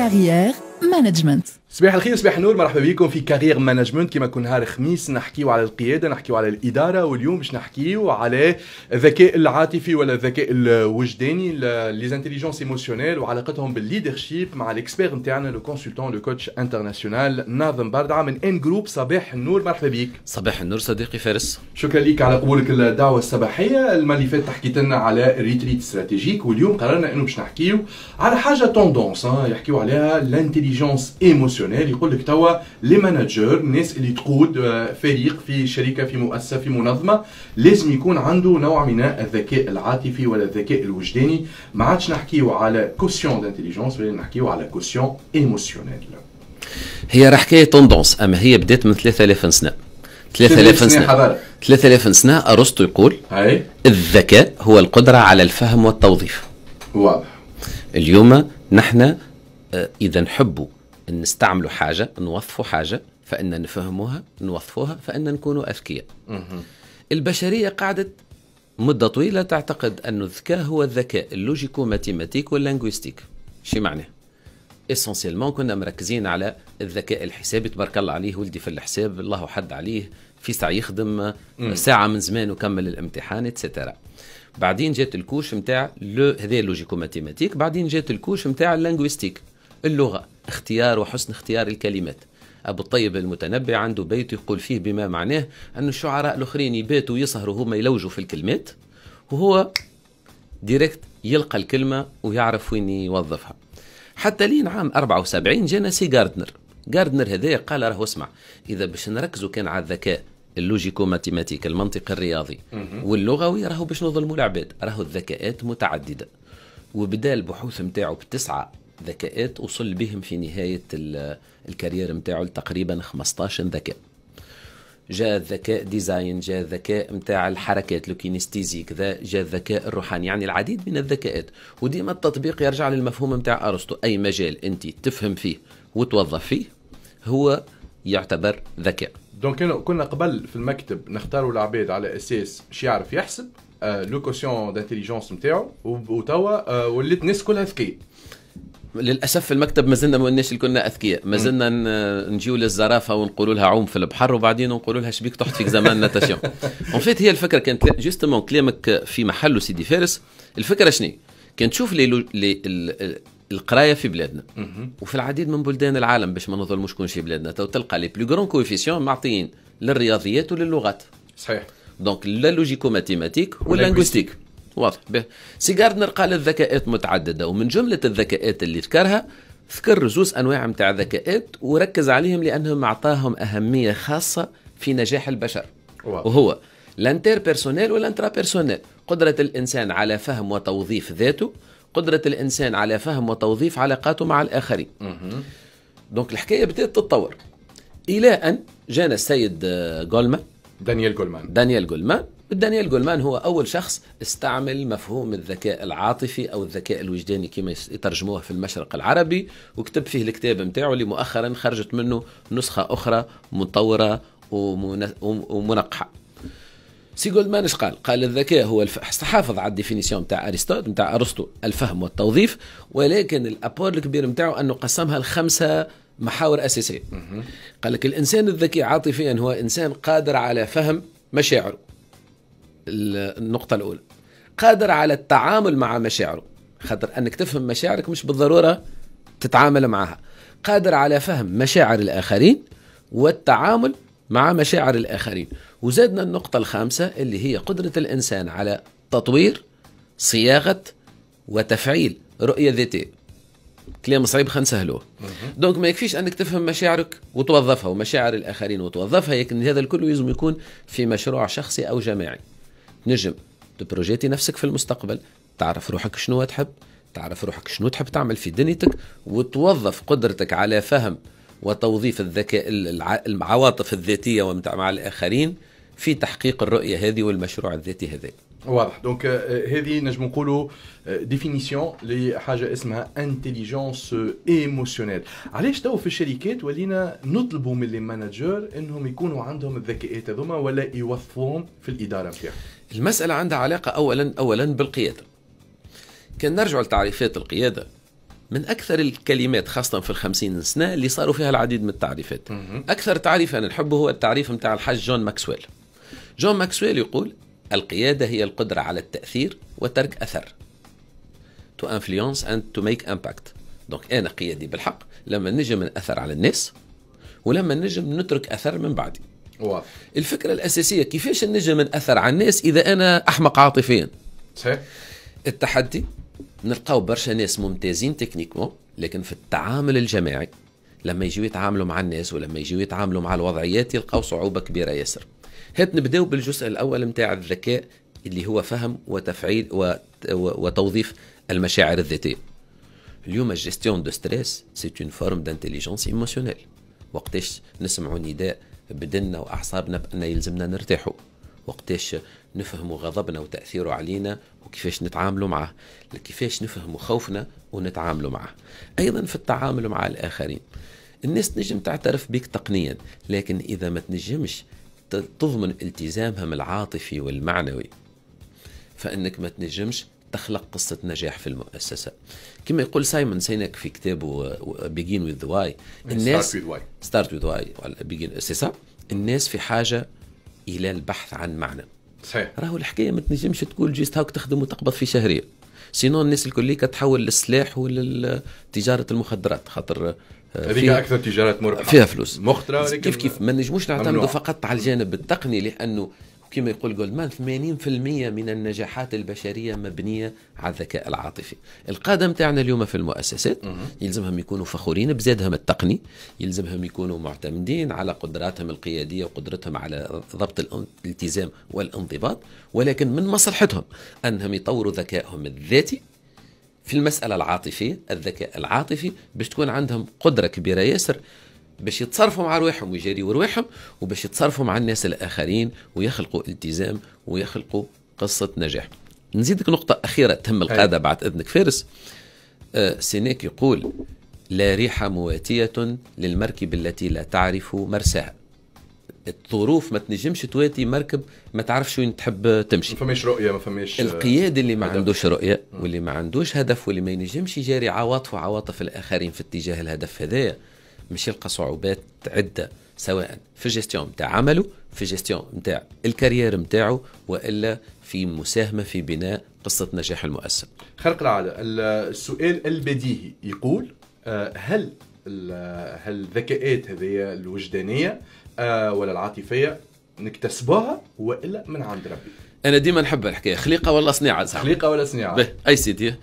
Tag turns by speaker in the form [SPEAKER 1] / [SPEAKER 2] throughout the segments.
[SPEAKER 1] Carrière Management.
[SPEAKER 2] صباح الخير صباح النور مرحبا بكم في كارير مانجمنت كما كل نهار خميس نحكيو على القياده نحكيو على الاداره واليوم باش نحكيو على الذكاء العاطفي ولا الذكاء الوجداني لي زانتيليجونس ايموسيونيل وعلاقتهم بالليدرشيب مع الاكسبير نتاعنا لو كونسلتون لو كوتش انترناسيونال ناظم بردعه من ان جروب صباح النور مرحبا بك صباح النور صديقي فارس شكرا لك على قبولك الدعوه الصباحيه المره اللي فاتت حكيت لنا على ريتريت استراتيجيك واليوم قررنا انه باش نحكيو على حاجه توندونس يحكيو عليها الانتيليجونس ايموسيونيل بروفيسيونيل يقول لك توا لي مانجر الناس اللي تقود فريق في شركه في مؤسسه في منظمه لازم يكون عنده نوع من الذكاء العاطفي ولا الذكاء الوجداني ما عادش نحكيو على كوسيون دانتيليجونس ولا نحكيو على كوسيون ايموسيونيل
[SPEAKER 1] هي راه حكايه توندونس اما هي بدات من 3000 سنه 3000 سنه 3000 سنه ارسطو يقول هاي. الذكاء هو القدره على الفهم والتوظيف واضح اليوم نحن اذا نحبوا نستعملوا حاجه نوظفوا حاجه فان نفهموها نوظفوها فان نكونوا اذكياء البشريه قعدت مده طويله تعتقد ان الذكاء هو الذكاء اللوجيكو ماتيماتيك واللانجويستيك شي معناه اسونسيلمون كنا مركزين على الذكاء الحسابي تبارك الله عليه ولدي في الحساب الله حد عليه في ساعه يخدم مم. ساعه من زمان وكمل الامتحان اتسترا بعدين جات الكوش نتاع لو هذا لوجيكو ماتيماتيك بعدين جات الكوش نتاع اللينغويستيك اللغة اختيار وحسن اختيار الكلمات أبو الطيب المتنبي عنده بيت يقول فيه بما معناه أن الشعراء الآخرين يباتوا يسهروا هما يلوجوا في الكلمات وهو ديريكت يلقى الكلمة ويعرف وين يوظفها حتى لين عام 74 جانا سي جاردنر جاردنر هذايا قال راه اسمع إذا باش نركزوا كان على الذكاء اللوجيكو ماتيماتيك المنطق الرياضي واللغوي راهو باش نظلموا العباد راهو الذكاءات متعدده وبدا البحوث نتاعو بتسعه ذكاءات وصل بهم في نهاية الكارير نتاعو تقريبا 15 ذكاء جاء الذكاء ديزاين جاء الذكاء نتاع الحركات كينيستيزيك، جاء الذكاء الروحاني يعني العديد من الذكاءات وديما التطبيق يرجع للمفهوم نتاع ارسطو اي مجال انت تفهم فيه وتوظف فيه هو يعتبر ذكاء
[SPEAKER 2] دونك كنا قبل في المكتب نختاروا العباد على اساس شي يعرف يحسب لو كوسيون دانتيليجونس نتاعو وتوا آه، ولات الناس كلها ذكيه للاسف
[SPEAKER 1] في المكتب ما زلنا ما قلناش كنا اذكياء ما زلنا نجيو للزرافه ونقولوا لها عوم في البحر وبعدين نقولوا لها شبيك تحت فيك زمان ناتاسيون اون فيت هي الفكره كانت جوستومون كلامك في محله سيدي فارس الفكره شنو كان تشوف لي, القرايه في بلادنا وفي العديد من بلدان العالم باش ما نظلموش كون في بلادنا تو تلقى لي بلو كرون كويفيسيون معطيين للرياضيات وللغات صحيح دونك لا لوجيكو ماتيماتيك واللينغويستيك واضح به سي جاردنر قال الذكاءات متعدده ومن جمله الذكاءات اللي ذكرها ذكر زوز انواع نتاع ذكاءات وركز عليهم لانهم اعطاهم اهميه خاصه في نجاح البشر واضح. وهو الانتر بيرسونيل والانترا بيرسونيل قدره الانسان على فهم وتوظيف ذاته قدره الانسان على فهم وتوظيف علاقاته مع الاخرين دونك الحكايه بدات تتطور الى ان جانا السيد آه، جولمان دانيال جولمان دانيال جولمان دانيال جولمان هو أول شخص استعمل مفهوم الذكاء العاطفي أو الذكاء الوجداني كما يترجموه في المشرق العربي وكتب فيه الكتاب متاعه اللي مؤخرا خرجت منه نسخة أخرى مطورة ومنقحة سي جولدمان ايش قال؟ قال الذكاء هو استحافظ حافظ على الديفينيسيون نتاع ارسطو نتاع ارسطو الفهم والتوظيف ولكن الابور الكبير نتاعو انه قسمها لخمسه محاور اساسيه. قال لك الانسان الذكي عاطفيا هو انسان قادر على فهم مشاعره النقطة الأولى قادر على التعامل مع مشاعره خاطر أنك تفهم مشاعرك مش بالضرورة تتعامل معها قادر على فهم مشاعر الآخرين والتعامل مع مشاعر الآخرين وزادنا النقطة الخامسة اللي هي قدرة الإنسان على تطوير صياغة وتفعيل رؤية ذاتية كلام صعيب خلينا نسهلوه دونك ما يكفيش انك تفهم مشاعرك وتوظفها ومشاعر الاخرين وتوظفها لكن هذا الكل يجب يكون في مشروع شخصي او جماعي تنجم تبروجيتي نفسك في المستقبل تعرف روحك شنو تحب تعرف روحك شنو تحب تعمل في دنيتك وتوظف قدرتك على فهم وتوظيف الذكاء العواطف الذاتية مع الآخرين في تحقيق الرؤية هذه والمشروع الذاتي هذا
[SPEAKER 2] واضح دونك euh, هذه نجم نقولوا ديفينيسيون euh, لحاجه اسمها انتليجونس ايموسيونيل علاش تو في الشركات ولينا نطلبوا من المانجر انهم يكونوا عندهم الذكاءات هذوما ولا يوظفوهم في الاداره نتاعهم المسألة عندها علاقة أولا
[SPEAKER 1] أولا بالقيادة كان نرجع لتعريفات القيادة من أكثر الكلمات خاصة في الخمسين سنة اللي صاروا فيها العديد من التعريفات أكثر تعريف أنا نحبه هو التعريف متاع الحاج جون ماكسويل جون ماكسويل يقول القيادة هي القدرة على التأثير وترك أثر to influence and to make impact دونك أنا قيادي بالحق لما نجم نأثر على الناس ولما نجم نترك أثر من بعدي واضح. الفكره الاساسيه كيفاش نجم ناثر على الناس اذا انا احمق عاطفيا صحيح التحدي نلقاو برشا ناس ممتازين تكنيكمون لكن في التعامل الجماعي لما يجيو يتعاملوا مع الناس ولما يجيو يتعاملوا مع الوضعيات يلقاو صعوبه كبيره ياسر هات نبداو بالجزء الاول نتاع الذكاء اللي هو فهم وتفعيل وتوظيف المشاعر الذاتيه اليوم الجستيون دو ستريس سي اون فورم دانتيليجونس ايموسيونيل وقتاش نسمعوا نداء بدننا واعصابنا بان يلزمنا نرتاحوا وقتاش نفهموا غضبنا وتاثيره علينا وكيفاش نتعاملوا معه كيفاش نفهموا خوفنا ونتعاملوا معه ايضا في التعامل مع الاخرين الناس تنجم تعترف بك تقنيا لكن اذا ما تنجمش تضمن التزامهم العاطفي والمعنوي فانك ما تنجمش تخلق قصة نجاح في المؤسسة كما يقول سايمون سينك في كتابه بيجين وذ واي الناس ستارت وذ واي الناس في حاجة إلى البحث عن معنى صحيح راهو الحكاية ما تنجمش تقول جيست هاك تخدم وتقبض في شهرية سينون الناس الكليك كتحول للسلاح ولتجارة المخدرات خاطر آه، هذيك اكثر تجارات مربحه فيها فلوس مخطره كيف كيف ما نجموش نعتمدوا فقط على الجانب التقني لانه كما يقول جولدمان 80% من النجاحات البشرية مبنية على الذكاء العاطفي القادة متاعنا اليوم في المؤسسات يلزمهم يكونوا فخورين بزادهم التقني يلزمهم يكونوا معتمدين على قدراتهم القيادية وقدرتهم على ضبط الالتزام والانضباط ولكن من مصلحتهم أنهم يطوروا ذكائهم الذاتي في المسألة العاطفية الذكاء العاطفي باش تكون عندهم قدرة كبيرة ياسر باش يتصرفوا مع رواحهم ويجاريوا رواحهم وباش يتصرفوا مع الناس الآخرين ويخلقوا التزام ويخلقوا قصة نجاح نزيدك نقطة أخيرة تهم أيوة. القادة بعد إذنك فارس آه سينيك يقول لا ريح مواتية للمركب التي لا تعرف مرساها الظروف ما تنجمش تواتي مركب ما تعرفش وين تحب تمشي ما فماش
[SPEAKER 2] رؤيه ما فماش القياد
[SPEAKER 1] اللي ما هدف. عندوش رؤيه واللي ما عندوش هدف واللي ما ينجمش يجاري عواطفه وعواطف الاخرين في اتجاه الهدف هذايا مش يلقى صعوبات عده سواء في الجستيون نتاع عمله في الجستيون نتاع الكارير نتاعو والا في مساهمه في بناء قصه نجاح المؤسسه.
[SPEAKER 2] خلق العاده السؤال البديهي يقول آه، هل هل الذكاءات هذه الوجدانيه آه، ولا العاطفيه نكتسبوها والا من عند ربي؟
[SPEAKER 1] انا ديما نحب الحكايه خليقه ولا صناعه خليقه ولا صناعه؟ اي سيدي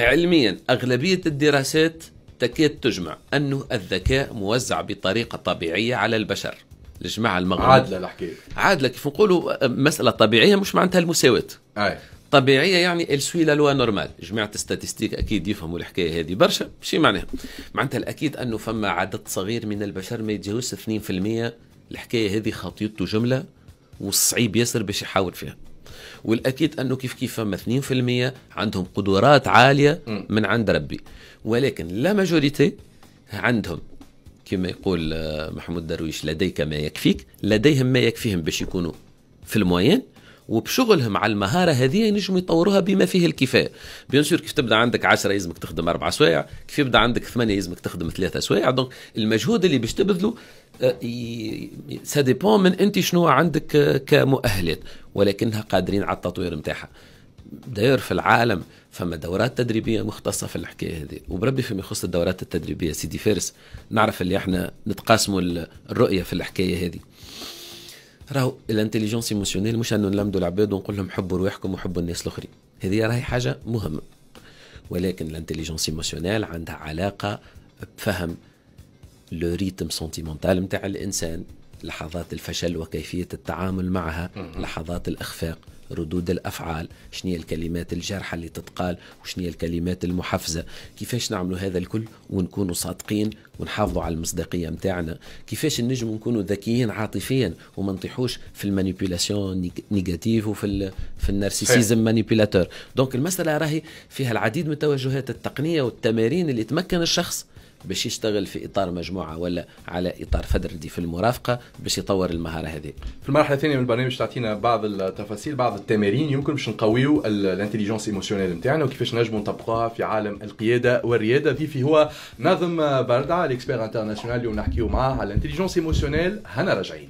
[SPEAKER 1] علميا اغلبيه الدراسات تكاد تجمع أنه الذكاء موزع بطريقة طبيعية على البشر الجماعة المغرب عادلة الحكاية عادلة كيف نقولوا مسألة طبيعية مش معناتها المساواة أي. طبيعية يعني السوي لا لوا نورمال جماعة الستاتستيك أكيد يفهموا الحكاية هذه برشا شي معناها معناتها الأكيد أنه فما عدد صغير من البشر ما يتجاوز 2% الحكاية هذه خطيته جملة والصعيب ياسر باش يحاول فيها والاكيد انه كيف كيف فما 2% عندهم قدرات عاليه من عند ربي ولكن لا ماجوريتي عندهم كما يقول آه، محمود درويش لديك ما يكفيك لديهم ما يكفيهم باش يكونوا في الموين وبشغلهم على المهاره هذه ينجموا يطوروها بما فيه الكفايه بيان سور كيف تبدا عندك 10 يلزمك تخدم اربع سوايع كيف يبدا عندك 8 يلزمك تخدم ثلاثه سوايع دونك المجهود اللي باش تبذله سا آه، ديبون من انت شنو عندك آه، كمؤهلات ولكنها قادرين على التطوير نتاعها داير في العالم فما دورات تدريبيه مختصه في الحكايه هذه وبربي فيما يخص الدورات التدريبيه سيدي فارس نعرف اللي احنا نتقاسموا الرؤيه في الحكايه هذه راهو الانتليجنس ايموسيونيل مش انه نلمدوا العباد ونقول لهم حبوا رواحكم وحبوا الناس الاخرين هذه راهي حاجه مهمه ولكن الانتليجنس ايموسيونيل عندها علاقه بفهم لو ريتم سنتيمونتال نتاع الانسان لحظات الفشل وكيفيه التعامل معها لحظات الاخفاق ردود الافعال شنو الكلمات الجارحه اللي تتقال وشنو الكلمات المحفزه كيفاش نعملوا هذا الكل ونكونوا صادقين ونحافظوا على المصداقيه نتاعنا كيفاش نجم نكونوا ذكيين عاطفيا وما نطيحوش في المانيبيولاسيون نيجاتيف وفي في النارسيسيزم مانيبيلاتور دونك المساله راهي فيها العديد من التوجهات التقنيه والتمارين اللي تمكن الشخص باش يشتغل في اطار مجموعه ولا على اطار فردي في المرافقه باش يطور المهاره هذه
[SPEAKER 2] في المرحله الثانيه من البرنامج تعطينا بعض التفاصيل بعض التمارين يمكن باش نقويو الانتليجنس ايموسيونيل نتاعنا وكيفاش نجمو نطبقوها في عالم القياده والرياده ضيفي هو نظم بردعه الاكسبير انترناسيونال اللي نحكيو معاه على الانتليجنس ايموسيونيل هنا راجعين